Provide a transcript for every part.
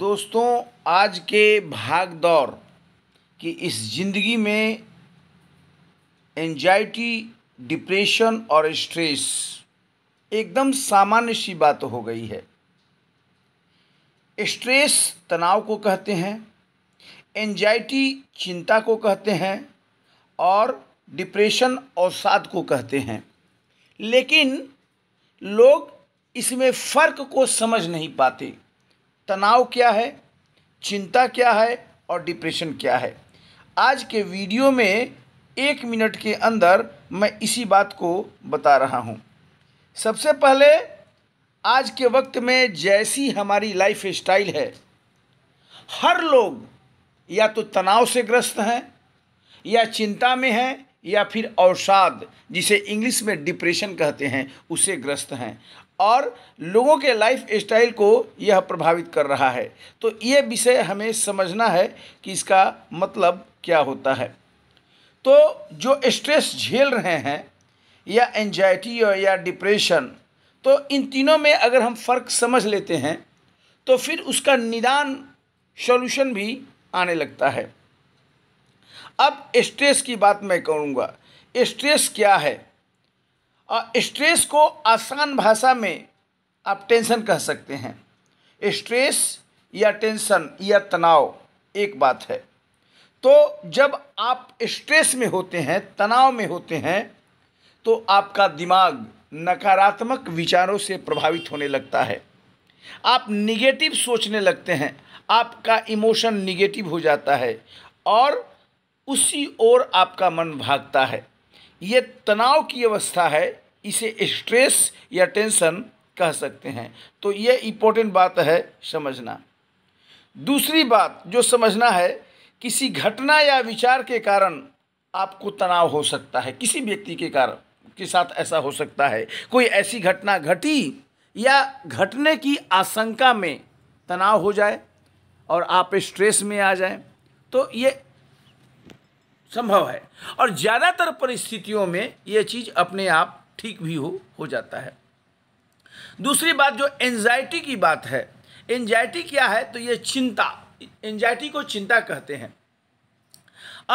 दोस्तों आज के भाग दौड़ कि इस ज़िंदगी में एंजाइटी डिप्रेशन और स्ट्रेस एकदम सामान्य सी बात हो गई है स्ट्रेस तनाव को कहते हैं एंजाइटी चिंता को कहते हैं और डिप्रेशन अवसाद को कहते हैं लेकिन लोग इसमें फ़र्क को समझ नहीं पाते तनाव क्या है चिंता क्या है और डिप्रेशन क्या है आज के वीडियो में एक मिनट के अंदर मैं इसी बात को बता रहा हूँ सबसे पहले आज के वक्त में जैसी हमारी लाइफ स्टाइल है हर लोग या तो तनाव से ग्रस्त हैं या चिंता में हैं या फिर अवसाद जिसे इंग्लिश में डिप्रेशन कहते हैं उसे ग्रस्त हैं और लोगों के लाइफ स्टाइल को यह प्रभावित कर रहा है तो ये विषय हमें समझना है कि इसका मतलब क्या होता है तो जो स्ट्रेस झेल रहे हैं या एनजाइटी या डिप्रेशन तो इन तीनों में अगर हम फ़र्क समझ लेते हैं तो फिर उसका निदान सॉल्यूशन भी आने लगता है अब स्ट्रेस की बात मैं करूँगा स्ट्रेस क्या है स्ट्रेस को आसान भाषा में आप टेंशन कह सकते हैं स्ट्रेस या टेंशन या तनाव एक बात है तो जब आप स्ट्रेस में होते हैं तनाव में होते हैं तो आपका दिमाग नकारात्मक विचारों से प्रभावित होने लगता है आप निगेटिव सोचने लगते हैं आपका इमोशन निगेटिव हो जाता है और उसी ओर आपका मन भागता है ये तनाव की अवस्था है इसे स्ट्रेस या टेंशन कह सकते हैं तो ये इम्पोर्टेंट बात है समझना दूसरी बात जो समझना है किसी घटना या विचार के कारण आपको तनाव हो सकता है किसी व्यक्ति के कारण के साथ ऐसा हो सकता है कोई ऐसी घटना घटी या घटने की आशंका में तनाव हो जाए और आप स्ट्रेस में आ जाएं तो ये संभव है और ज़्यादातर परिस्थितियों में ये चीज़ अपने आप ठीक भी हो हो जाता है दूसरी बात जो एन्जाइटी की बात है एन्जाइटी क्या है तो ये चिंता एन्जाइटी को चिंता कहते हैं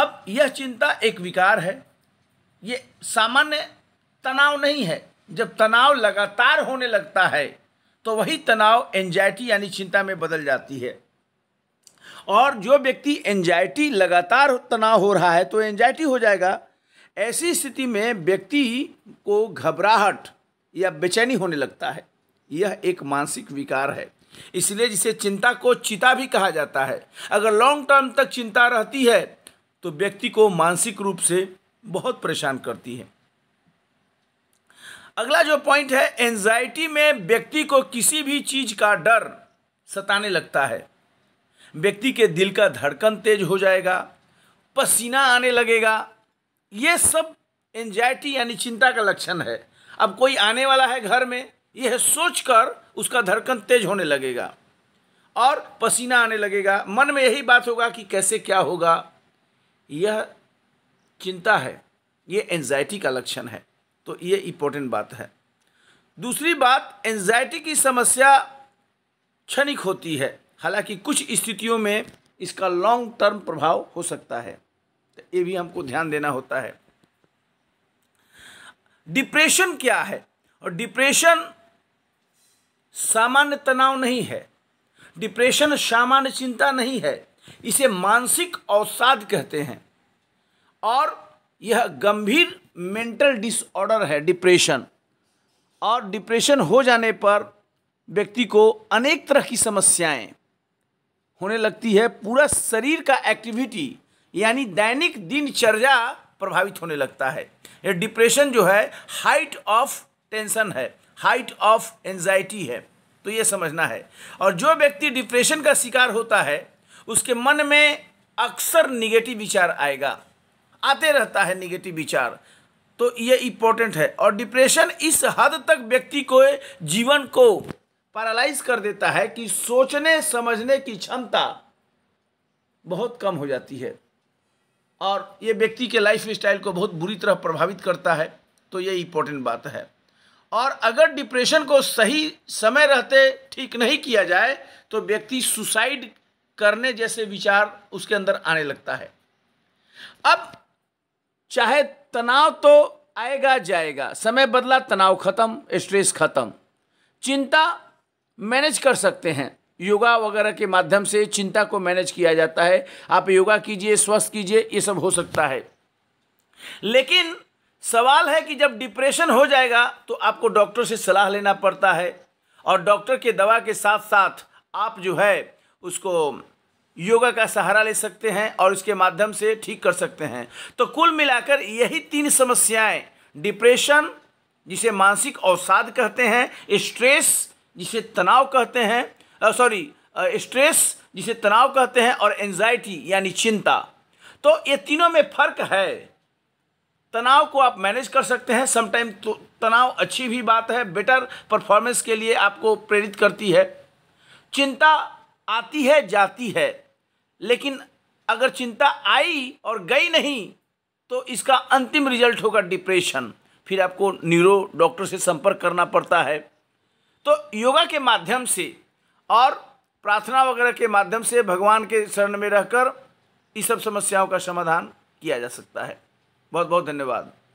अब यह चिंता एक विकार है ये सामान्य तनाव नहीं है जब तनाव लगातार होने लगता है तो वही तनाव एन्जाइटी यानी चिंता में बदल जाती है और जो व्यक्ति एंजाइटी लगातार तनाव हो रहा है तो एंजाइटी हो जाएगा ऐसी स्थिति में व्यक्ति को घबराहट या बेचैनी होने लगता है यह एक मानसिक विकार है इसलिए जिसे चिंता को चिता भी कहा जाता है अगर लॉन्ग टर्म तक चिंता रहती है तो व्यक्ति को मानसिक रूप से बहुत परेशान करती है अगला जो पॉइंट है एंजाइटी में व्यक्ति को किसी भी चीज़ का डर सताने लगता है व्यक्ति के दिल का धड़कन तेज हो जाएगा पसीना आने लगेगा ये सब एंजाइटी यानी चिंता का लक्षण है अब कोई आने वाला है घर में यह सोचकर उसका धड़कन तेज होने लगेगा और पसीना आने लगेगा मन में यही बात होगा कि कैसे क्या होगा यह चिंता है यह एंजाइटी का लक्षण है तो ये इंपॉर्टेंट बात है दूसरी बात एंजाइटी की समस्या क्षणिक होती है हालांकि कुछ स्थितियों में इसका लॉन्ग टर्म प्रभाव हो सकता है तो ये भी हमको ध्यान देना होता है डिप्रेशन क्या है और डिप्रेशन सामान्य तनाव नहीं है डिप्रेशन सामान्य चिंता नहीं है इसे मानसिक अवसाद कहते हैं और यह गंभीर मेंटल डिसऑर्डर है डिप्रेशन और डिप्रेशन हो जाने पर व्यक्ति को अनेक तरह की समस्याएं होने लगती है पूरा शरीर का एक्टिविटी यानी दैनिक दिनचर्या प्रभावित होने लगता है ये डिप्रेशन जो है हाइट ऑफ टेंशन है हाइट ऑफ एन्जाइटी है तो ये समझना है और जो व्यक्ति डिप्रेशन का शिकार होता है उसके मन में अक्सर निगेटिव विचार आएगा आते रहता है निगेटिव विचार तो ये इम्पोर्टेंट है और डिप्रेशन इस हद तक व्यक्ति को जीवन को पैरालाइज कर देता है कि सोचने समझने की क्षमता बहुत कम हो जाती है और ये व्यक्ति के लाइफ स्टाइल को बहुत बुरी तरह प्रभावित करता है तो ये इम्पोर्टेंट बात है और अगर डिप्रेशन को सही समय रहते ठीक नहीं किया जाए तो व्यक्ति सुसाइड करने जैसे विचार उसके अंदर आने लगता है अब चाहे तनाव तो आएगा जाएगा समय बदला तनाव खत्म स्ट्रेस खत्म चिंता मैनेज कर सकते हैं योगा वगैरह के माध्यम से चिंता को मैनेज किया जाता है आप योगा कीजिए स्वस्थ कीजिए ये सब हो सकता है लेकिन सवाल है कि जब डिप्रेशन हो जाएगा तो आपको डॉक्टर से सलाह लेना पड़ता है और डॉक्टर के दवा के साथ साथ आप जो है उसको योगा का सहारा ले सकते हैं और इसके माध्यम से ठीक कर सकते हैं तो कुल मिलाकर यही तीन समस्याएं डिप्रेशन जिसे मानसिक अवसाद कहते हैं स्ट्रेस जिसे तनाव कहते हैं सॉरी स्ट्रेस जिसे तनाव कहते हैं और एंजाइटी यानी चिंता तो ये तीनों में फ़र्क है तनाव को आप मैनेज कर सकते हैं समटाइम तो तनाव अच्छी भी बात है बेटर परफॉर्मेंस के लिए आपको प्रेरित करती है चिंता आती है जाती है लेकिन अगर चिंता आई और गई नहीं तो इसका अंतिम रिजल्ट होगा डिप्रेशन फिर आपको न्यूरो डॉक्टर से संपर्क करना पड़ता है तो योगा के माध्यम से और प्रार्थना वगैरह के माध्यम से भगवान के शरण में रहकर इस सब समस्याओं का समाधान किया जा सकता है बहुत बहुत धन्यवाद